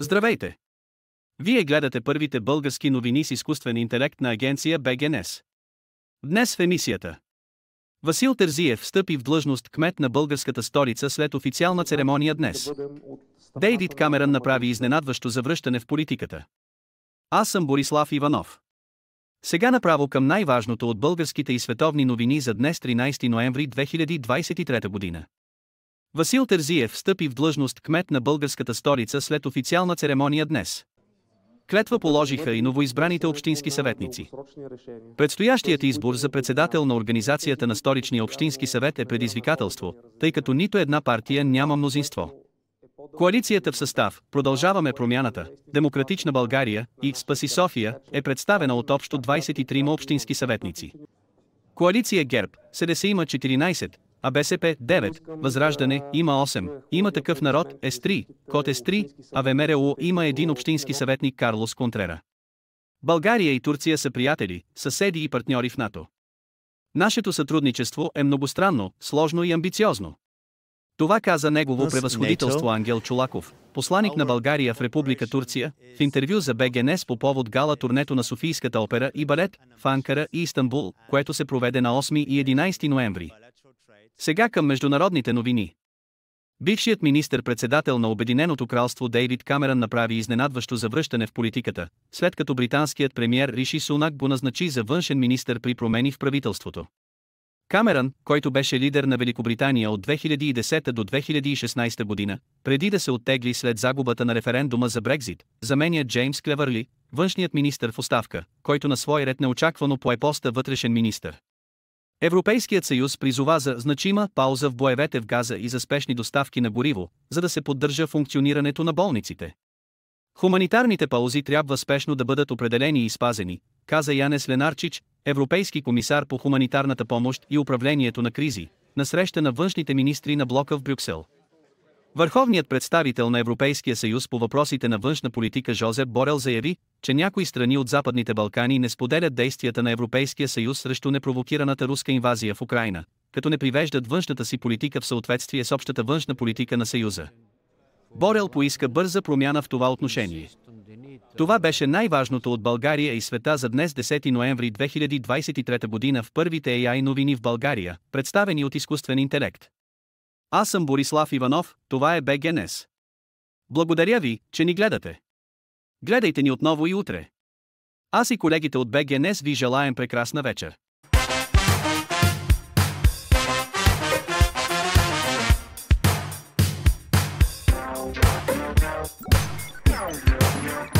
Здравейте! Вие гледате първите български новини с изкуствен интелект на агенция БГНС. Днес в емисията. Васил Терзиев встъпи в длъжност кмет на българската столица след официална церемония значи днес. Дейвид Камерън направи изненадващо завръщане в политиката. Аз съм Борислав Иванов. Сега направо към най-важното от българските и световни новини за днес 13 ноември 2023 година. Васил Терзиев встъпи в длъжност кмет на българската столица след официална церемония днес. Клетва положиха и новоизбраните общински съветници. Предстоящият избор за председател на организацията на столичния общински съвет е предизвикателство, тъй като нито една партия няма мнозинство. Коалицията в състав «Продължаваме промяната», «Демократична България» и «Спаси София» е представена от общо 23 общински съветници. Коалиция ГЕРБ, СДС има 14, а БСП 9, Възраждане има 8, има такъв народ с 3, Кот с 3, а ВМРО има един общински съветник Карлос Контрера. България и Турция са приятели, съседи и партньори в НАТО. Нашето сътрудничество е многостранно, сложно и амбициозно. Това каза негово превъзходителство Ангел Чулаков, посланик на България в Република Турция, в интервю за БГНС по повод гала турнето на Софийската опера и балет в Анкара и Истанбул, което се проведе на 8 и 11 ноември. Сега към международните новини. Бившият министр-председател на Обединеното кралство Дейвид Камерън направи изненадващо завръщане в политиката, след като британският премьер Риши Сунак го назначи за външен министр при промени в правителството. Камерън, който беше лидер на Великобритания от 2010 до 2016 година, преди да се оттегли след загубата на референдума за Брекзит, заменя Джеймс Клевърли, външният министр в оставка, който на свой ред неочаквано пое поста вътрешен министр. Европейският съюз призова за значима пауза в боевете в газа и за спешни доставки на гориво, за да се поддържа функционирането на болниците. Хуманитарните паузи трябва спешно да бъдат определени и спазени, каза Янес Ленарчич, европейски комисар по хуманитарната помощ и управлението на кризи, на среща на външните министри на блока в Брюксел. Върховният представител на Европейския съюз по въпросите на външна политика Жозеп Борел заяви, че някои страни от Западните Балкани не споделят действията на Европейския съюз срещу непровокираната руска инвазия в Украина, като не привеждат външната си политика в съответствие с общата външна политика на Съюза. Борел поиска бърза промяна в това отношение. Това беше най-важното от България и света за днес 10 ноември 2023 година в първите AI новини в България, представени от изкуствен интелект. Аз съм Борислав Иванов, това е БГНС. Благодаря ви, че ни гледате. Гледайте ни отново и утре. Аз и колегите от БГНС ви желаем прекрасна вечер. Yeah.